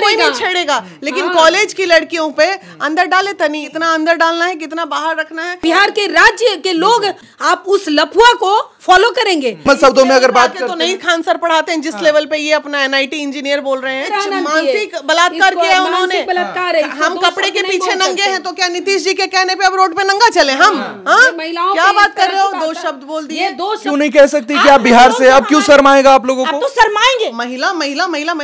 कोई नहीं छेड़ेगा लेकिन हाँ। कॉलेज की लड़कियों पे अंदर डाले तनी इतना अंदर डालना है कितना बाहर रखना है बिहार के राज्य के लोग आप उस लफुआ को फॉलो करेंगे शब्दों तो में अगर बात तो नहीं खान सर पढ़ाते हैं जिस लेवल हाँ। पे ये अपना एनआईटी इंजीनियर बोल रहे हैं मानसिक बलात्कार किया उन्होंने हाँ। हम कपड़े के पीछे नंगे हैं तो क्या नीतीश जी के कहने पे अब रोड पे नंगा चले हम हाँ। महिलाओं क्या बात कर रहे हो दो शब्द बोल दिए दो क्यों नहीं कह सकती क्या आप बिहार से अब क्यों शर्माएगा आप लोगों को तो शर्माएंगे महिला महिला महिला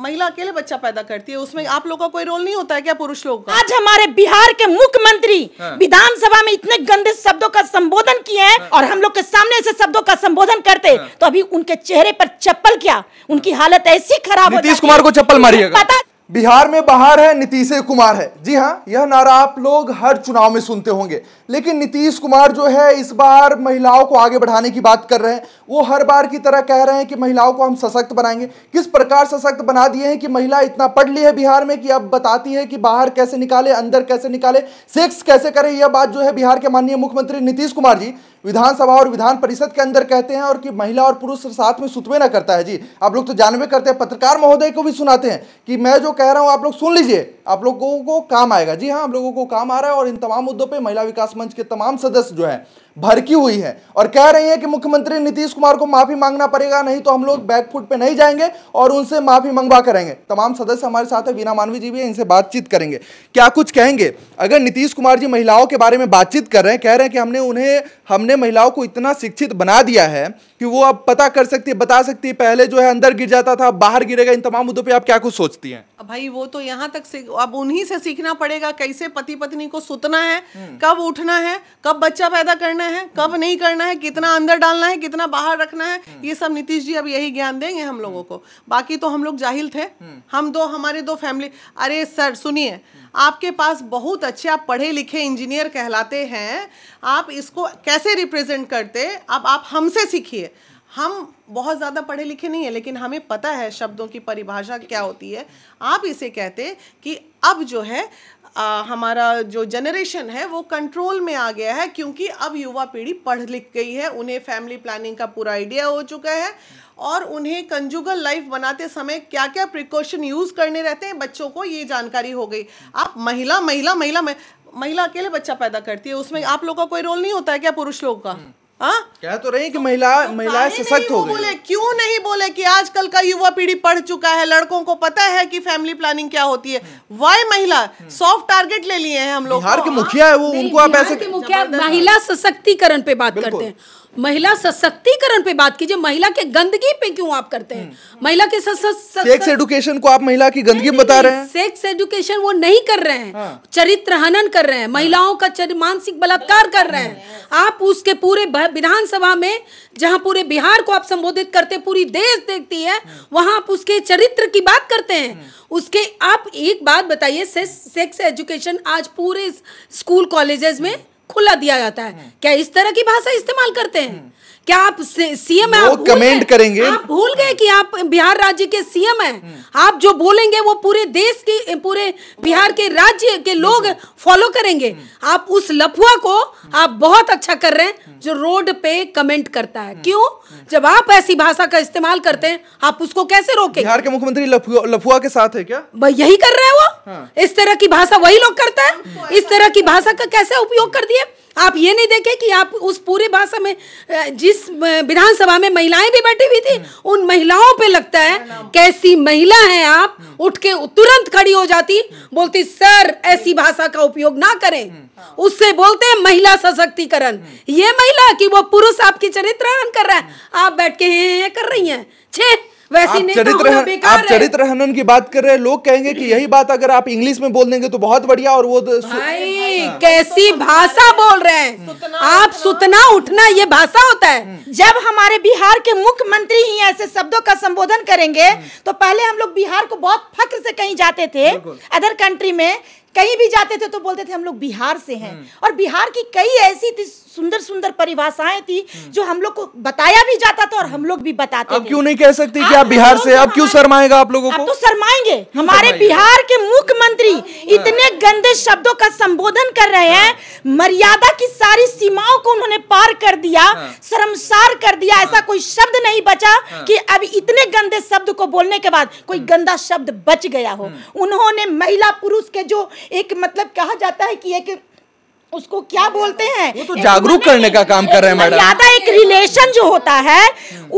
महिला अकेले बच्चा पैदा करती है उसमें आप लोग का कोई रोल नहीं होता है क्या पुरुष लोग का आज हमारे बिहार के मुख्यमंत्री हाँ। विधानसभा में इतने गंदे शब्दों का संबोधन किए हैं हाँ। और हम लोग के सामने ऐसे शब्दों का संबोधन करते हाँ। तो अभी उनके चेहरे पर चप्पल क्या उनकी हालत ऐसी खराब नीतीश कुमार को चप्पल मारिएगा पता बिहार में बाहर है नीतीश कुमार है जी हाँ यह नारा आप लोग हर चुनाव में सुनते होंगे लेकिन नीतीश कुमार जो है इस बार महिलाओं को आगे बढ़ाने की बात कर रहे हैं वो हर बार की तरह कह रहे हैं कि महिलाओं को हम सशक्त बनाएंगे किस प्रकार सशक्त बना दिए हैं कि महिला इतना पढ़ ली है बिहार में कि अब बताती है कि बाहर कैसे निकाले अंदर कैसे निकाले सेक्स कैसे करें यह बात जो है बिहार के माननीय मुख्यमंत्री नीतीश कुमार जी विधानसभा और विधान परिषद के अंदर कहते हैं और कि महिला और पुरुष साथ में सुतवे ना करता है जी आप लोग तो जानवे करते हैं पत्रकार महोदय को भी सुनाते हैं कि मैं जो कह रहा हूं आप लोग सुन लीजिए आप लोगों को काम आएगा जी हाँ आप लोगों को काम आ रहा है और इन तमाम मुद्दों पे महिला विकास मंच के तमाम सदस्य जो है भरकी हुई है और कह रही है कि मुख्यमंत्री नीतीश कुमार को माफी मांगना पड़ेगा नहीं तो हम लोग बैकफुट पे नहीं जाएंगे और उनसे माफी मंगवा करेंगे तमाम सदस्य हमारे साथ है वीना मानवी जी भी इनसे बातचीत करेंगे क्या कुछ कहेंगे अगर नीतीश कुमार जी महिलाओं के बारे में बातचीत कर रहे हैं कह रहे हैं कि हमने उन्हें हमने महिलाओं को इतना शिक्षित बना दिया है कि वो अब पता कर सकती है बता सकती है पहले जो है अंदर गिर जाता था बाहर गिरेगा इन तमाम मुद्दों पर आप क्या कुछ सोचती है भाई वो तो यहाँ तक से अब उन्हीं से सीखना पड़ेगा कैसे पति पत्नी को सुतना है हम्म। कब उठना है कब बच्चा पैदा करना है कब हम्म। नहीं करना है कितना अंदर डालना है कितना बाहर रखना है हम्म। ये सब नीतीश जी अब यही ज्ञान देंगे हम लोगों को बाकी तो हम लोग जाहिल थे हम दो हमारे दो फैमिली अरे सर सुनिए आपके पास बहुत अच्छे आप पढ़े लिखे इंजीनियर कहलाते हैं आप इसको कैसे रिप्रेजेंट करते अब आप हमसे सीखिए हम बहुत ज़्यादा पढ़े लिखे नहीं हैं लेकिन हमें पता है शब्दों की परिभाषा क्या होती है आप इसे कहते कि अब जो है आ, हमारा जो जनरेशन है वो कंट्रोल में आ गया है क्योंकि अब युवा पीढ़ी पढ़ लिख गई है उन्हें फैमिली प्लानिंग का पूरा आइडिया हो चुका है और उन्हें कंजुगल लाइफ बनाते समय क्या क्या प्रिकॉशन यूज़ करने रहते हैं बच्चों को ये जानकारी हो गई आप महिला महिला महिला महिला अकेले बच्चा पैदा करती है उसमें आप लोग का कोई रोल नहीं होता है क्या पुरुष लोग का हम्म। हाँ? क्या तो रही कि महिला तो महिलाएं सशक्त हो गई बोले क्यों नहीं बोले कि आजकल का युवा पीढ़ी पढ़ चुका है लड़कों को पता है कि फैमिली प्लानिंग क्या होती है वाई महिला सॉफ्ट टारगेट ले लिए हैं हम लोग बिहार तो, के हाँ? मुखिया है वो उनको आप ऐसे महिला सशक्तिकरण पे बात करते हैं महिला सशक्तिकरण पे बात कीजिए महिला के गंदगी पे क्यों आप करते हैं महिला के सेक्स एडुकेशन को आप महिला की गंदगी बता रहे हैं सेक्स एडुकेशन वो नहीं कर रहे हैं हाँ। चरित्र हनन कर रहे हैं महिलाओं का मानसिक बलात्कार कर रहे हैं आप उसके पूरे विधानसभा में जहाँ पूरे बिहार को आप संबोधित करते पूरी देश देखती है वहां आप उसके चरित्र की बात करते हैं उसके आप एक बात बताइए सेक्स एजुकेशन आज पूरे स्कूल कॉलेजेस में खुला दिया जाता है हम्म। क्या इस तरह की भाषा इस्तेमाल करते हैं हम्म। क्या आप सीएम है आप कमेंट करेंगे आप भूल गए कि आप बिहार राज्य के सीएम हैं हम्म। आप जो बोलेंगे वो पूरे देश की पूरे बिहार के राज्य के लोग फॉलो करेंगे आप उस लफुआ को आप बहुत अच्छा कर रहे हैं जो रोड पे कमेंट करता है क्यों जब आप ऐसी भाषा का इस्तेमाल करते हैं आप उसको कैसे रोके बिहार के मुख्यमंत्री लफुआ के साथ है क्या यही कर रहे हैं वो हाँ। इस तरह की भाषा वही लोग करता है इस तरह की भाषा का कैसे उपयोग कर दिए आप ये नहीं देखे कि आप उस पूरी भाषा में जिस विधानसभा में महिलाएं भी बैठी हुई थी हम्म। उन महिलाओं पे लगता है कैसी महिला है आप हम्म। उठ के तुरंत खड़ी हो जाती हम्म। बोलती सर ऐसी भाषा का उपयोग ना करें हाँ। उससे बोलते हैं महिला सशक्तिकरण ये महिला कि वो पुरुष आपकी चरित्र कर रहा है आप बैठ के हैं कर रही हैं छे वैसी आप तो चरित्र आप चरित्र हनन की बात कर रहे हैं लोग कहेंगे कि यही बात अगर आप इंग्लिश में बोल देंगे तो बहुत बढ़िया और वो भाई कैसी तो तो भाषा बोल रहे हैं आप सुतना उठना ये भाषा होता है हम्म। जब हमारे बिहार के मुख्यमंत्री ही ऐसे शब्दों का संबोधन करेंगे हम्म। तो पहले हम लोग बिहार को बहुत फक्र से कहीं जाते थे अदर कंट्री में कहीं भी जाते थे तो बोलते थे हम लोग बिहार से हैं हम्म। और बिहार की कई ऐसी थी सुंदर सुंदर परिभाषाएं थी हम्म। जो हम लोग को बताया भी जाता था और हम लोग भी बताते अब क्यों नहीं कह सकते कि आप बिहार से अब क्यों शर्माएगा आप लोगों को तो शर्माएंगे हमारे बिहार के मुख्यमंत्री हाँ, हाँ। इतने गंदे शब्दों का संबोधन कर रहे हैं हाँ। मर्यादा की सारी सीमाओं को उन्होंने पार कर दिया शर्मसार कर दिया ऐसा कोई शब्द नहीं बचा कि अब इतने गंदे शब्द को बोलने के बाद कोई हम्म। गंदा शब्द बच गया हो उन्होंने महिला पुरुष के जो एक मतलब कहा जाता है कि एक उसको क्या बोलते हैं वो तो जागरूक करने का काम कर रहे हैं मैडम ज्यादा एक रिलेशन जो होता है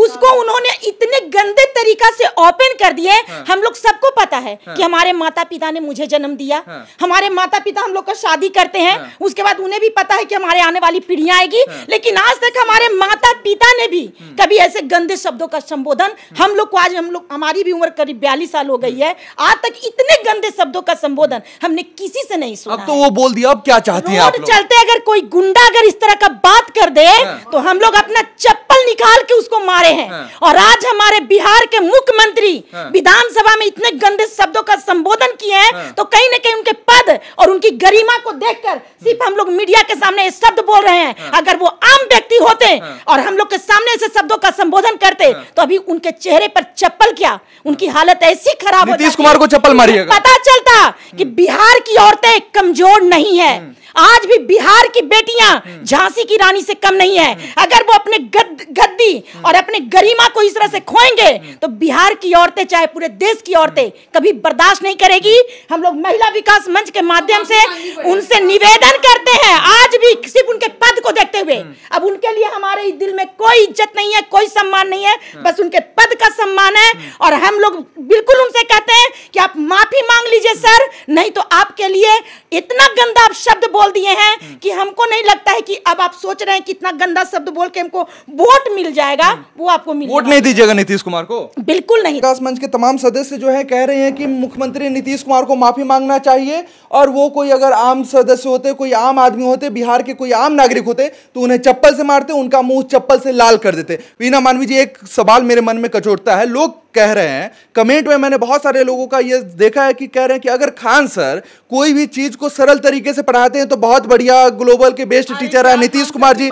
उसको उन्होंने इतने गंदे तरीका से ओपन कर दिए हाँ। हम लोग सबको पता है हाँ। कि हमारे माता पिता ने मुझे जन्म दिया हाँ। हमारे माता पिता हम लोग का शादी करते हैं हाँ। उसके बाद उन्हें भी पता है कि हमारे आने वाली पीढ़ियां आएगी हाँ। लेकिन आज तक हमारे माता पिता ने भी हाँ। कभी ऐसे गंदे शब्दों का संबोधन हम लोग को आज हम लोग हमारी भी उम्र करीब बयालीस साल हो गई है आज तक इतने गंदे शब्दों का संबोधन हमने किसी से नहीं सुना तो वो बोल दिया अब क्या चाहते हैं आप चलते अगर कोई गुंडा अगर इस तरह का बात कर दे हाँ। तो हम लोग अपना चप्पल निकाल के उसको मारे हैं हाँ। और आज हमारे बिहार के मुख्यमंत्री हाँ। विधानसभा में इतने गंदे शब्दों का संबोधन किए हैं हाँ। तो कहीं ना कहीं उनके पद और उनकी गरिमा को देखकर सिर्फ हम लोग मीडिया के सामने शब्द बोल रहे हैं हाँ। अगर वो आम व्यक्ति होते हाँ। और हम लोग के सामने ऐसे शब्दों का संबोधन करते हाँ। तो अभी उनके चेहरे पर चप्पल क्या उनकी हालत ऐसी खराब होती नीतीश कुमार को चप्पल मारिएगा पता चलता कि बिहार की औरतें कमजोर नहीं है आज भी बिहार की बेटियां झांसी की रानी से कम नहीं है अगर वो अपने गद, गद्दी और अपने गरिमा को इस तरह से खोएंगे तो बिहार की औरतें चाहे पूरे देश की औरतें कभी बर्दाश्त नहीं करेगी हम लोग महिला विकास मंच के माध्यम से उनसे निवेदन करते हैं आज भी सिर्फ उनके पद को देखते हुए अब उनके लिए हमारे दिल में कोई इज्जत नहीं है कोई सम्मान नहीं है बस उनके पद का सम्मान है और हम लोग बिल्कुल उनसे कहते हैं कि आप माफी मांग लीजिए सर नहीं तो आपके लिए इतना गंदा शब्द बोल बोल दिए हैं हम्म। कि हमको नहीं लगता है कि अब आप सोच रहे हैं कितना गंदा शब्द बोल के हमको वोट मिल जाएगा हम्म। वो आपको मिल वोट नहीं दीजिएगा नीतीश कुमार को बिल्कुल नहीं विकास मंच के तमाम सदस्य जो है कह रहे हैं कि मुख्यमंत्री नीतीश कुमार को माफी मांगना चाहिए और वो कोई अगर आम सदस्य होते कोई आम आदमी होते बिहार के कोई आम नागरिक होते तो उन्हें चप्पल से मारते उनका मुंह चप्पल से लाल कर देते वीना मानवी जी एक सवाल मेरे मन में कचोटता है लोग कह रहे हैं कमेंट में मैंने बहुत सारे लोगों का ये देखा है कि कह रहे हैं कि अगर खान सर कोई भी चीज को सरल तरीके से पढ़ाते हैं तो बहुत बढ़िया ग्लोबल के बेस्ट टीचर है नीतीश कुमार जी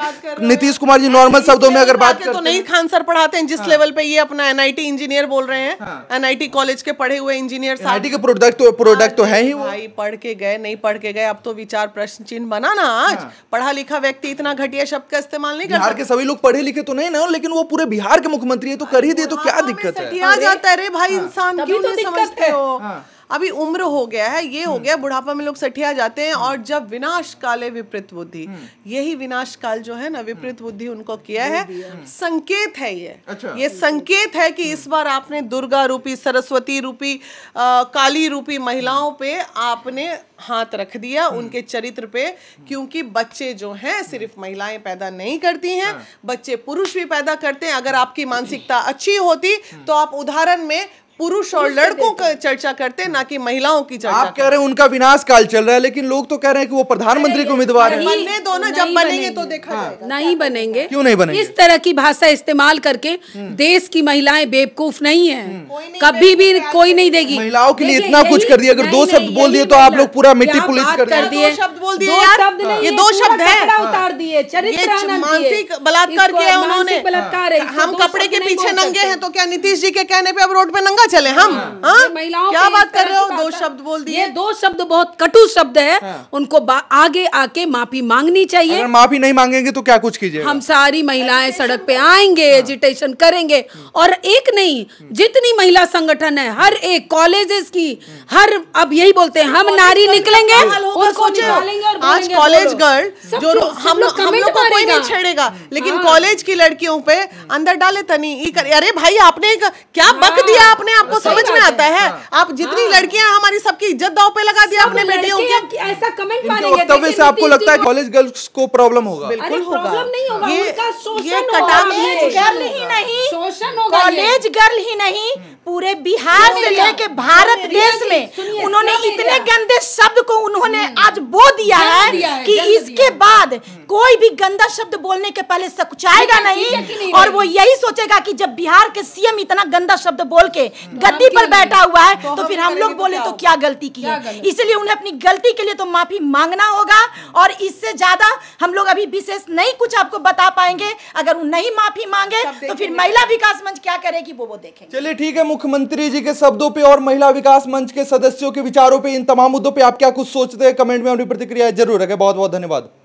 नीतीश कुमार जी नॉर्मल शब्दों में अगर बात करें तो नहीं खान सर पढ़ाते हैं जिस लेवल हाँ। पे ये अपना एनआईटी इंजीनियर बोल रहे हैं एनआईटी हाँ। कॉलेज के पढ़े हुए इंजीनियर एनआईटी के प्रोडक्ट प्रोडक्ट तो, तो है ही भाई पढ़ के गए नहीं पढ़ के गए अब तो विचार प्रश्न चिन्ह बना ना आज हाँ। पढ़ा लिखा व्यक्ति इतना घटिया शब्द का इस्तेमाल नहीं कर सभी लोग पढ़े लिखे तो नहीं ना लेकिन वो पूरे बिहार के मुख्यमंत्री है तो कर ही दिए तो क्या दिक्कत है आ जाता है रे भाई हाँ। इंसान क्यों तो नहीं समझते हो हाँ। अभी उम्र हो गया है ये हो हम्म। गया बुढ़ापा में लोग सठिया जाते हैं और हम्म। जब विनाश है विपरीत बुद्धि हम्म। यही विनाश काल जो है ना विपरीत बुद्धि उनको किया है संकेत है ये अच्छा। ये संकेत है कि इस बार आपने दुर्गा रूपी सरस्वती रूपी आ, काली रूपी महिलाओं पे आपने हाथ रख दिया उनके चरित्र पे क्योंकि बच्चे जो हैं सिर्फ महिलाएं पैदा नहीं करती हैं हाँ। बच्चे पुरुष भी पैदा करते हैं अगर आपकी मानसिकता अच्छी होती तो आप उदाहरण में पुरुष और लड़कों का चर्चा करते हैं ना कि महिलाओं की चर्चा आप कह रहे हैं उनका विनाश काल चल रहा है लेकिन लोग तो कह रहे हैं कि वो प्रधानमंत्री के उम्मीदवार है बनने दो ना जब बनेंगे तो देखा हाँ, नहीं बनेंगे क्यों नहीं बनेंगे इस तरह की भाषा इस्तेमाल करके हम्म। देश की महिलाएं बेवकूफ नहीं है हम्म। कभी भी कोई नहीं देगी महिलाओं के लिए इतना कुछ कर दिया अगर तो दो शब्द बोल दिए तो आप लोग पूरा मिट्टी पुलिस कर दिए शब्द बोल दिए ये दो शब्द है उतार हाँ। दिए मानसिक बलात्कार किया उन्होंने बलात्कार हाँ। हम कपड़े के पीछे नंगे हैं तो क्या नीतीश जी के कहने पे अब रोड पे नंगा चले हम हाँ, हाँ? महिलाओं क्या बात कर रहे हो दो शब्द बोल दिए दो शब्द बहुत कटु शब्द है हाँ। उनको आगे आके माफी मांगनी चाहिए माफी नहीं मांगेंगे तो क्या कुछ कीजिए हम सारी महिलाएं सड़क पे आएंगे एजिटेशन हाँ। करेंगे और एक नहीं जितनी महिला संगठन है हर एक कॉलेजेस की हर अब यही बोलते हैं हम नारी निकलेंगे उनको आज कॉलेज गर्ल जो हम हम लोग को कोई नहीं छेड़ेगा लेकिन कॉलेज की लड़कियों पे अंदर डाले तनी अरे भाई आपने क्या बक दिया आपने आपको समझ में आता है हाँ। आप जितनी हाँ। लड़कियां हमारी सबकी इज्जत दाव पे लगा दिया अपने बेटियों की ऐसा कमेंट से आपको लगता है कॉलेज गर्ल्स को प्रॉब्लम होगा बिल्कुल होगा ये ये नहीं नहीं होगा कॉलेज गर्ल ही नहीं पूरे बिहार से लेके भारत देश में उन्होंने इतने गंदे शब्द को उन्होंने हम्म। आज बो दिया है कि इसके बाद हम्म। कोई भी गंदा शब्द बोलने के पहले सकुचाएगा नहीं और वो यही सोचेगा कि जब बिहार के सीएम इतना गंदा शब्द बोल के हम्म। गद्दी पर बैठा हुआ है तो फिर हम लोग तो बोले तो क्या गलती की है इसलिए उन्हें अपनी गलती के लिए तो माफी मांगना होगा और इससे ज्यादा हम लोग अभी विशेष नहीं कुछ आपको बता पाएंगे अगर नहीं माफी मांगे तो फिर महिला विकास मंच क्या करेगी वो वो देखेंगे चलिए ठीक है मुख्यमंत्री जी के शब्दों पे और महिला विकास मंच के सदस्यों के विचारों पे इन तमाम मुद्दों पे आप क्या कुछ सोचते हैं कमेंट में अपनी प्रतिक्रिया जरूर रखें बहुत बहुत धन्यवाद